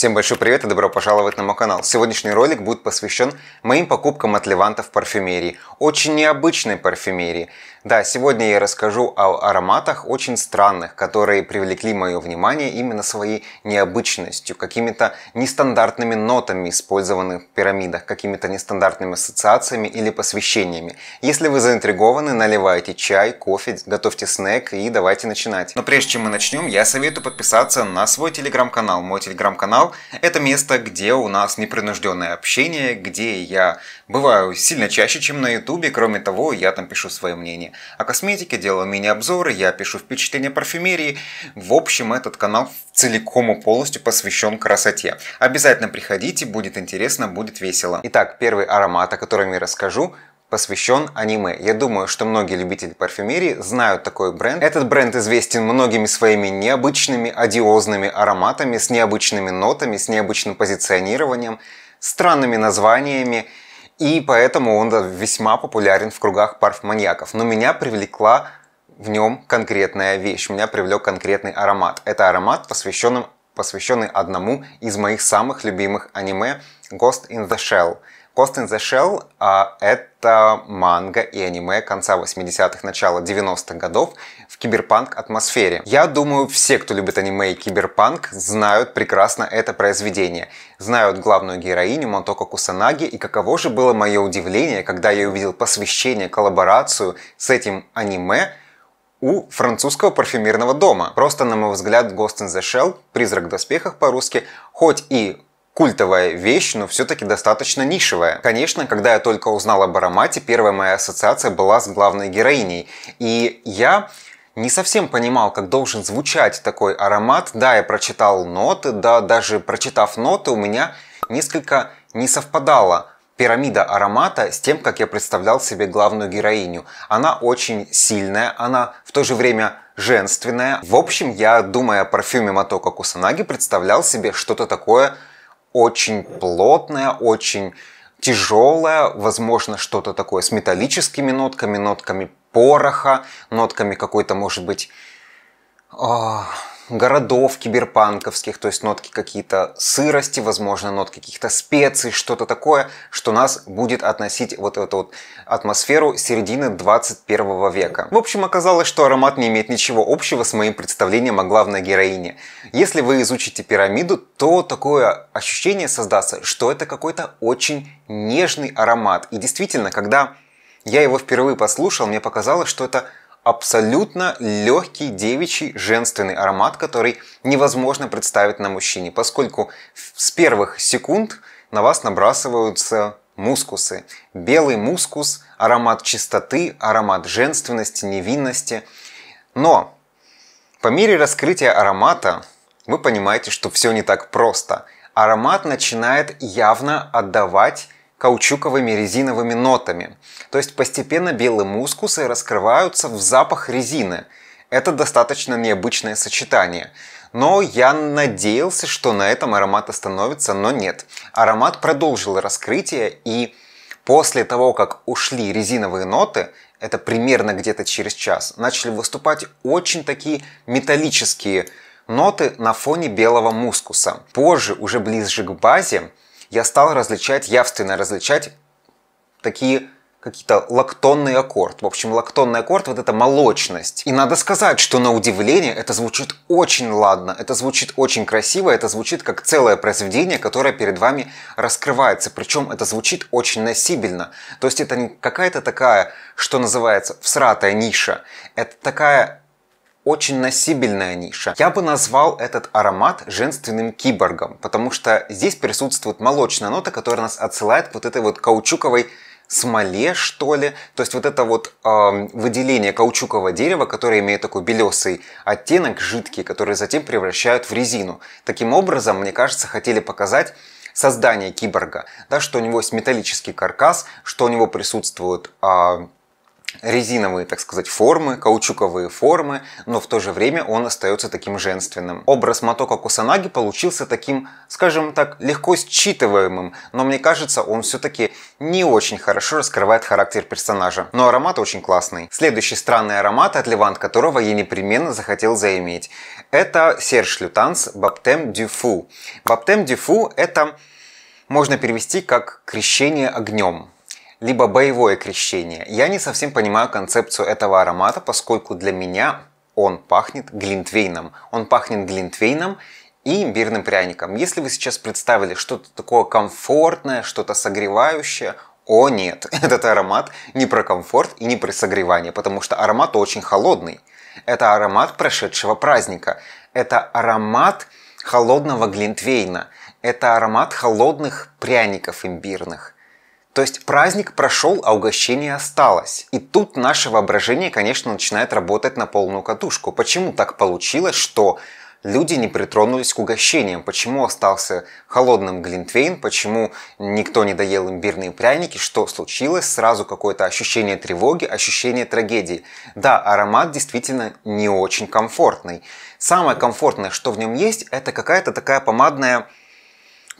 Всем большой привет и добро пожаловать на мой канал. Сегодняшний ролик будет посвящен моим покупкам от Леванта в парфюмерии. Очень необычной парфюмерии. Да, сегодня я расскажу о ароматах очень странных, которые привлекли мое внимание именно своей необычностью, какими-то нестандартными нотами, использованных в пирамидах, какими-то нестандартными ассоциациями или посвящениями. Если вы заинтригованы, наливайте чай, кофе, готовьте снэк и давайте начинать. Но прежде чем мы начнем, я советую подписаться на свой телеграм-канал. Мой телеграм-канал – это место, где у нас непринужденное общение, где я бываю сильно чаще, чем на ютубе. Кроме того, я там пишу свое мнение жизни. О косметике, делаю мини-обзоры, я пишу впечатления парфюмерии. В общем, этот канал целиком и полностью посвящен красоте. Обязательно приходите, будет интересно, будет весело. Итак, первый аромат, о котором я расскажу, посвящен аниме. Я думаю, что многие любители парфюмерии знают такой бренд. Этот бренд известен многими своими необычными, одиозными ароматами, с необычными нотами, с необычным позиционированием, странными названиями и поэтому он весьма популярен в кругах парфюм Но меня привлекла в нем конкретная вещь, меня привлек конкретный аромат. Это аромат, посвященный, посвященный одному из моих самых любимых аниме Ghost in the Shell – Ghost in the Shell а, это манга и аниме конца 80-х, начала 90-х годов в киберпанк атмосфере. Я думаю, все, кто любит аниме и киберпанк, знают прекрасно это произведение. Знают главную героиню Монтоко Кусанаги, и каково же было мое удивление, когда я увидел посвящение, коллаборацию с этим аниме, у французского парфюмерного дома. Просто, на мой взгляд, Ghost in the Shell, «Призрак в доспехах» по-русски, хоть и культовая вещь, но все-таки достаточно нишевая. Конечно, когда я только узнал об аромате, первая моя ассоциация была с главной героиней. И я не совсем понимал, как должен звучать такой аромат. Да, я прочитал ноты, да, даже прочитав ноты, у меня несколько не совпадало пирамида аромата с тем, как я представлял себе главную героиню. Она очень сильная, она в то же время женственная. В общем, я, думая о парфюме Матока Кусанаги, представлял себе что-то такое очень плотная, очень тяжелая, возможно, что-то такое с металлическими нотками, нотками пороха, нотками какой-то, может быть, а, городов киберпанковских, то есть нотки какие-то сырости, возможно, нот каких-то специй, что-то такое, что нас будет относить вот эту вот атмосферу середины 21 века. В общем, оказалось, что аромат не имеет ничего общего с моим представлением о главной героине. Если вы изучите пирамиду, то такое ощущение создастся, что это какой-то очень нежный аромат. И действительно, когда я его впервые послушал, мне показалось, что это абсолютно легкий девичий женственный аромат, который невозможно представить на мужчине, поскольку с первых секунд на вас набрасываются мускусы. Белый мускус, аромат чистоты, аромат женственности, невинности. Но по мере раскрытия аромата вы понимаете, что все не так просто. Аромат начинает явно отдавать каучуковыми резиновыми нотами. То есть постепенно белые мускусы раскрываются в запах резины. Это достаточно необычное сочетание. Но я надеялся, что на этом аромат остановится, но нет. Аромат продолжил раскрытие, и после того, как ушли резиновые ноты, это примерно где-то через час, начали выступать очень такие металлические ноты на фоне белого мускуса. Позже, уже ближе к базе, я стал различать, явственно различать такие какие-то лактонный аккорд. В общем, лактонный аккорд – вот это молочность. И надо сказать, что на удивление это звучит очень ладно, это звучит очень красиво, это звучит как целое произведение, которое перед вами раскрывается. Причем это звучит очень носибельно. То есть это не какая-то такая, что называется, всратая ниша. Это такая очень носибельная ниша. Я бы назвал этот аромат женственным киборгом, потому что здесь присутствует молочная нота, которая нас отсылает к вот этой вот каучуковой смоле, что ли. То есть вот это вот э, выделение каучукового дерева, которое имеет такой белесый оттенок, жидкий, который затем превращают в резину. Таким образом, мне кажется, хотели показать создание киборга, да, что у него есть металлический каркас, что у него присутствует... Э, а, резиновые, так сказать, формы, каучуковые формы, но в то же время он остается таким женственным. Образ Мотока Кусанаги получился таким, скажем так, легко считываемым, но мне кажется, он все-таки не очень хорошо раскрывает характер персонажа. Но аромат очень классный. Следующий странный аромат, от Левант которого я непременно захотел заиметь. Это Серж Лютанс Баптем Дюфу. Баптем Дюфу это можно перевести как «крещение огнем» либо боевое крещение. Я не совсем понимаю концепцию этого аромата, поскольку для меня он пахнет глинтвейном. Он пахнет глинтвейном и имбирным пряником. Если вы сейчас представили что-то такое комфортное, что-то согревающее, о нет, этот аромат не про комфорт и не про согревание, потому что аромат очень холодный. Это аромат прошедшего праздника. Это аромат холодного глинтвейна. Это аромат холодных пряников имбирных. То есть праздник прошел, а угощение осталось. И тут наше воображение, конечно, начинает работать на полную катушку. Почему так получилось, что люди не притронулись к угощениям? Почему остался холодным глинтвейн? Почему никто не доел имбирные пряники? Что случилось? Сразу какое-то ощущение тревоги, ощущение трагедии. Да, аромат действительно не очень комфортный. Самое комфортное, что в нем есть, это какая-то такая помадная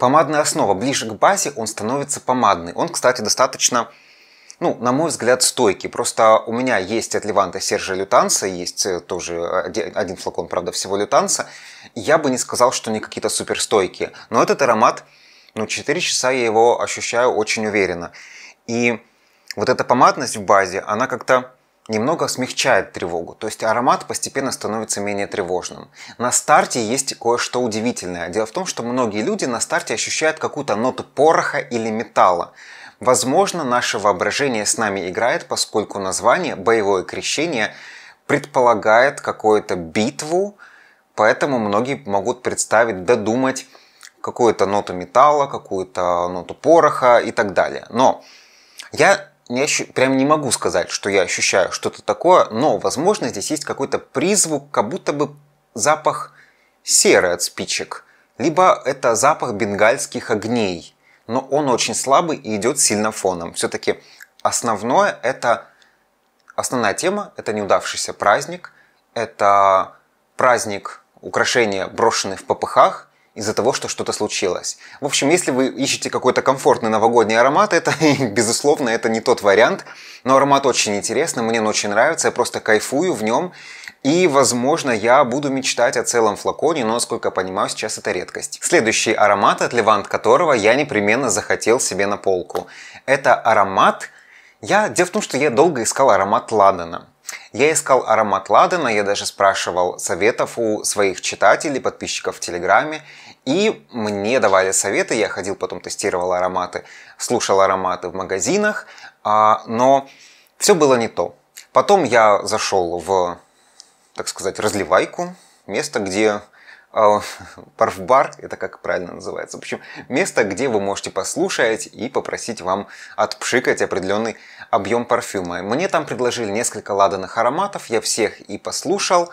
Помадная основа. Ближе к базе он становится помадный. Он, кстати, достаточно, ну, на мой взгляд, стойкий. Просто у меня есть от Леванта Сержа Лютанца, есть э, тоже один флакон, правда, всего Лютанца. Я бы не сказал, что они какие-то суперстойкие. Но этот аромат, ну, 4 часа я его ощущаю очень уверенно. И вот эта помадность в базе, она как-то немного смягчает тревогу, то есть аромат постепенно становится менее тревожным. На старте есть кое-что удивительное. Дело в том, что многие люди на старте ощущают какую-то ноту пороха или металла. Возможно, наше воображение с нами играет, поскольку название «Боевое крещение» предполагает какую-то битву, поэтому многие могут представить, додумать какую-то ноту металла, какую-то ноту пороха и так далее. Но я я прям не могу сказать, что я ощущаю что-то такое, но, возможно, здесь есть какой-то призвук, как будто бы запах серы от спичек, либо это запах бенгальских огней, но он очень слабый и идет сильно фоном. Все-таки основное это основная тема, это неудавшийся праздник, это праздник украшения брошенный в попыхах, из-за того, что что-то случилось. В общем, если вы ищете какой-то комфортный новогодний аромат, это, безусловно, это не тот вариант, но аромат очень интересный, мне он очень нравится, я просто кайфую в нем, и, возможно, я буду мечтать о целом флаконе, но, насколько я понимаю, сейчас это редкость. Следующий аромат, от Левант которого я непременно захотел себе на полку. Это аромат... Я... Дело в том, что я долго искал аромат ладана. Я искал аромат ладана, я даже спрашивал советов у своих читателей, подписчиков в Телеграме, и мне давали советы, я ходил потом тестировал ароматы, слушал ароматы в магазинах, а, но все было не то. Потом я зашел в, так сказать, разливайку, место, где а парфбар, это как правильно называется. В общем, место, где вы можете послушать и попросить вам отпшикать определенный объем парфюма. Мне там предложили несколько ладанных ароматов, я всех и послушал,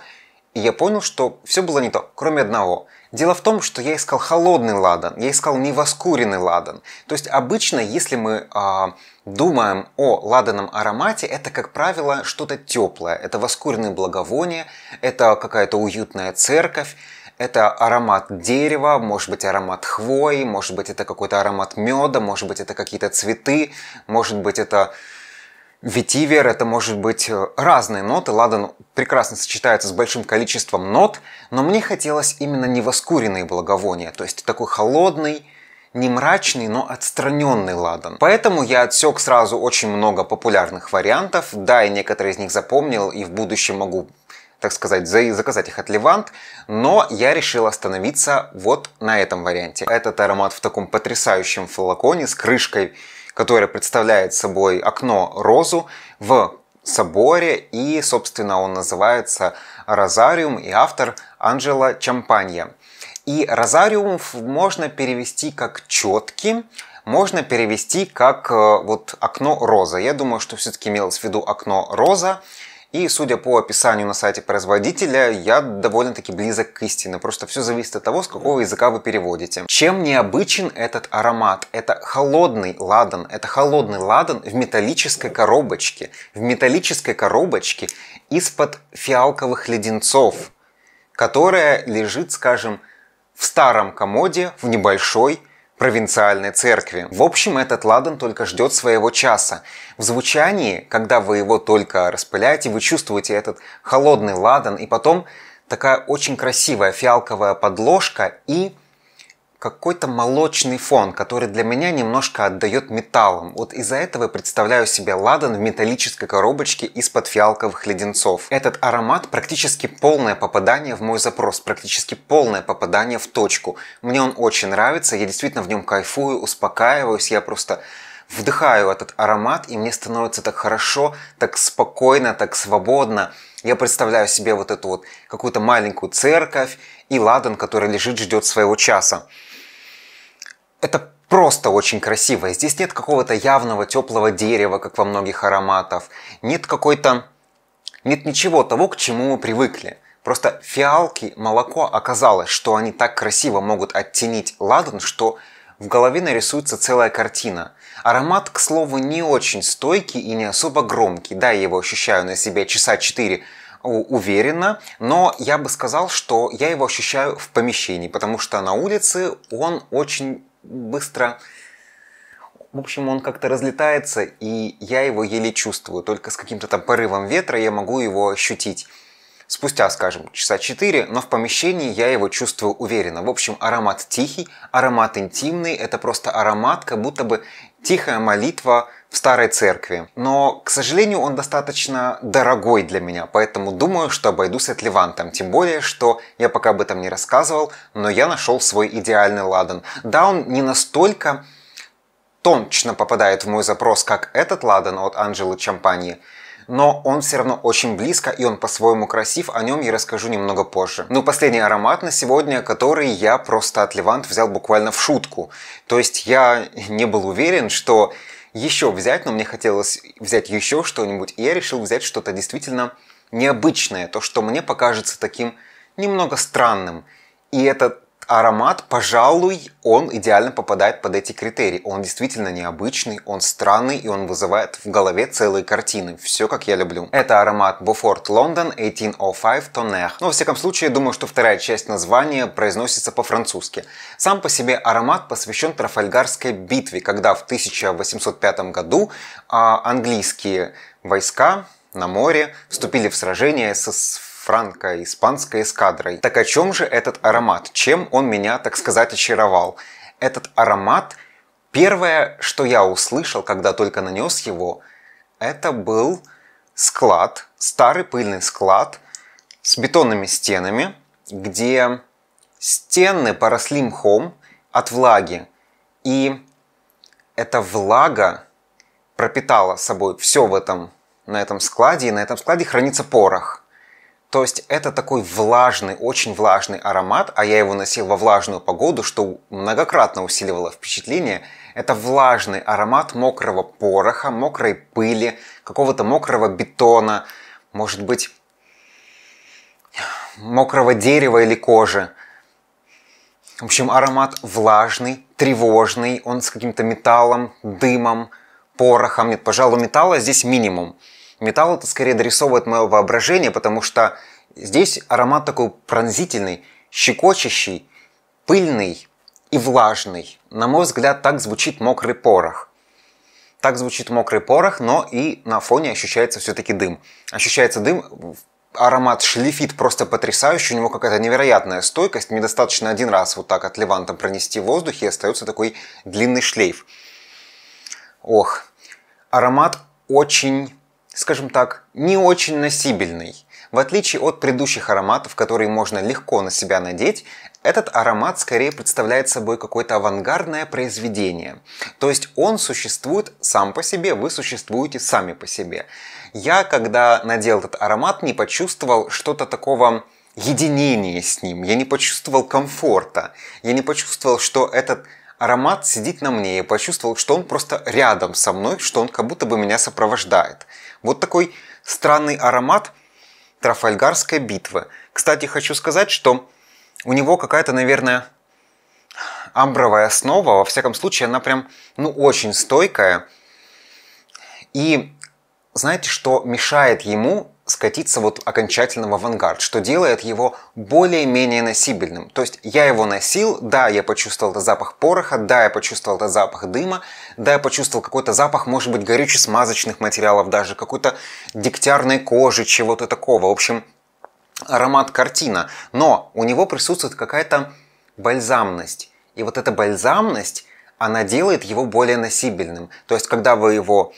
и я понял, что все было не то, кроме одного. Дело в том, что я искал холодный ладан, я искал невоскуренный ладан. То есть обычно, если мы э, думаем о ладаном аромате, это, как правило, что-то теплое. Это воскуренные благовония, это какая-то уютная церковь. Это аромат дерева, может быть аромат хвои, может быть это какой-то аромат меда, может быть это какие-то цветы, может быть это ветивер, это может быть э, разные ноты. Ладан прекрасно сочетается с большим количеством нот, но мне хотелось именно невоскуренные благовония, то есть такой холодный, не мрачный, но отстраненный ладан. Поэтому я отсек сразу очень много популярных вариантов, да, и некоторые из них запомнил, и в будущем могу так сказать, за заказать их от Левант, но я решил остановиться вот на этом варианте. Этот аромат в таком потрясающем флаконе с крышкой, которая представляет собой окно розу в соборе, и, собственно, он называется «Розариум», и автор Анджела Чампанья. И «Розариум» можно перевести как «четкий», можно перевести как э, вот окно роза. Я думаю, что все-таки имелось в виду окно роза. И, судя по описанию на сайте производителя, я довольно-таки близок к истине. Просто все зависит от того, с какого языка вы переводите. Чем необычен этот аромат? Это холодный ладан. Это холодный ладан в металлической коробочке. В металлической коробочке из-под фиалковых леденцов, которая лежит, скажем, в старом комоде, в небольшой провинциальной церкви. В общем, этот ладан только ждет своего часа. В звучании, когда вы его только распыляете, вы чувствуете этот холодный ладан, и потом такая очень красивая фиалковая подложка и какой-то молочный фон, который для меня немножко отдает металлом. Вот из-за этого я представляю себе ладан в металлической коробочке из-под фиалковых леденцов. Этот аромат практически полное попадание в мой запрос, практически полное попадание в точку. Мне он очень нравится, я действительно в нем кайфую, успокаиваюсь, я просто вдыхаю этот аромат, и мне становится так хорошо, так спокойно, так свободно. Я представляю себе вот эту вот какую-то маленькую церковь и ладан, который лежит, ждет своего часа это просто очень красиво. Здесь нет какого-то явного теплого дерева, как во многих ароматов. Нет какой-то... Нет ничего того, к чему мы привыкли. Просто фиалки, молоко оказалось, что они так красиво могут оттенить ладан, что в голове нарисуется целая картина. Аромат, к слову, не очень стойкий и не особо громкий. Да, я его ощущаю на себе часа 4 уверенно, но я бы сказал, что я его ощущаю в помещении, потому что на улице он очень быстро. В общем, он как-то разлетается, и я его еле чувствую. Только с каким-то там порывом ветра я могу его ощутить. Спустя, скажем, часа 4, но в помещении я его чувствую уверенно. В общем, аромат тихий, аромат интимный, это просто аромат, как будто бы тихая молитва в старой церкви. Но, к сожалению, он достаточно дорогой для меня, поэтому думаю, что обойдусь от Левантом. Тем более, что я пока об этом не рассказывал, но я нашел свой идеальный ладан. Да, он не настолько точно попадает в мой запрос, как этот ладан от Анжелы Чампани, но он все равно очень близко и он по-своему красив, о нем я расскажу немного позже. Ну последний аромат на сегодня, который я просто от Левант взял буквально в шутку. То есть я не был уверен, что еще взять, но мне хотелось взять еще что-нибудь, и я решил взять что-то действительно необычное, то, что мне покажется таким немного странным. И это аромат, пожалуй, он идеально попадает под эти критерии. Он действительно необычный, он странный и он вызывает в голове целые картины. Все как я люблю. Это аромат Beaufort London 1805 Tonnerre. Но, ну, во всяком случае, я думаю, что вторая часть названия произносится по-французски. Сам по себе аромат посвящен Трафальгарской битве, когда в 1805 году а, английские войска на море вступили в сражение с франко-испанской эскадрой. Так о чем же этот аромат? Чем он меня, так сказать, очаровал? Этот аромат, первое, что я услышал, когда только нанес его, это был склад, старый пыльный склад с бетонными стенами, где стены поросли мхом от влаги. И эта влага пропитала собой все в этом, на этом складе, и на этом складе хранится порох. То есть это такой влажный, очень влажный аромат, а я его носил во влажную погоду, что многократно усиливало впечатление. Это влажный аромат мокрого пороха, мокрой пыли, какого-то мокрого бетона, может быть, мокрого дерева или кожи. В общем, аромат влажный, тревожный, он с каким-то металлом, дымом, порохом. Нет, пожалуй, металла здесь минимум. Металл это скорее дорисовывает мое воображение, потому что здесь аромат такой пронзительный, щекочущий, пыльный и влажный. На мой взгляд, так звучит мокрый порох. Так звучит мокрый порох, но и на фоне ощущается все-таки дым. Ощущается дым, аромат шлифит просто потрясающий, у него какая-то невероятная стойкость, Мне достаточно один раз вот так от леванта пронести в воздухе, и остается такой длинный шлейф. Ох, аромат очень скажем так, не очень носибельный. В отличие от предыдущих ароматов, которые можно легко на себя надеть, этот аромат скорее представляет собой какое-то авангардное произведение. То есть он существует сам по себе, вы существуете сами по себе. Я, когда надел этот аромат, не почувствовал что-то такого единения с ним, я не почувствовал комфорта, я не почувствовал, что этот Аромат сидит на мне, я почувствовал, что он просто рядом со мной, что он как будто бы меня сопровождает. Вот такой странный аромат Трафальгарской битвы. Кстати, хочу сказать, что у него какая-то, наверное, амбровая основа, во всяком случае, она прям, ну, очень стойкая. И знаете, что мешает ему скатиться вот окончательно в авангард, что делает его более-менее носибельным. То есть я его носил, да, я почувствовал этот запах пороха, да, я почувствовал этот запах дыма, да, я почувствовал какой-то запах, может быть, горючих смазочных материалов даже, какой-то дегтярной кожи, чего-то такого. В общем, аромат картина. Но у него присутствует какая-то бальзамность. И вот эта бальзамность, она делает его более носибельным. То есть, когда вы его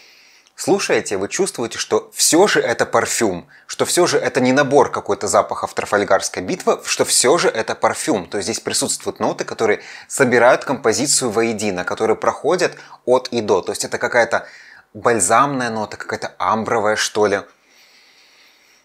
слушаете, вы чувствуете, что все же это парфюм, что все же это не набор какой-то запахов Трафальгарской битвы, что все же это парфюм. То есть здесь присутствуют ноты, которые собирают композицию воедино, которые проходят от и до. То есть это какая-то бальзамная нота, какая-то амбровая, что ли.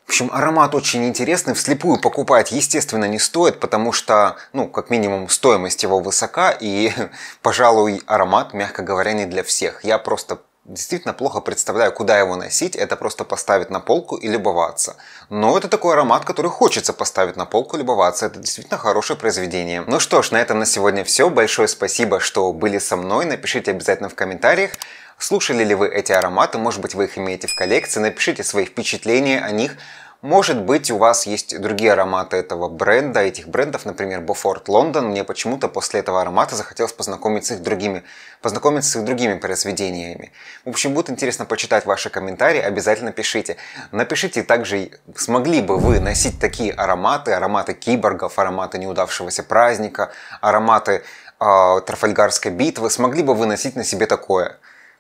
В общем, аромат очень интересный, вслепую покупать, естественно, не стоит, потому что, ну, как минимум, стоимость его высока, и, пожалуй, аромат, мягко говоря, не для всех. Я просто действительно плохо представляю, куда его носить. Это просто поставить на полку и любоваться. Но это такой аромат, который хочется поставить на полку и любоваться. Это действительно хорошее произведение. Ну что ж, на этом на сегодня все. Большое спасибо, что были со мной. Напишите обязательно в комментариях. Слушали ли вы эти ароматы, может быть вы их имеете в коллекции, напишите свои впечатления о них, может быть, у вас есть другие ароматы этого бренда, этих брендов, например, Beaufort London. Мне почему-то после этого аромата захотелось познакомиться с их другими, познакомиться с их другими произведениями. В общем, будет интересно почитать ваши комментарии, обязательно пишите. Напишите также, смогли бы вы носить такие ароматы, ароматы киборгов, ароматы неудавшегося праздника, ароматы э, Трафальгарской битвы, смогли бы вы носить на себе такое?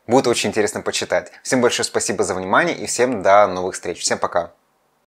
Будет очень интересно почитать. Всем большое спасибо за внимание и всем до новых встреч. Всем пока!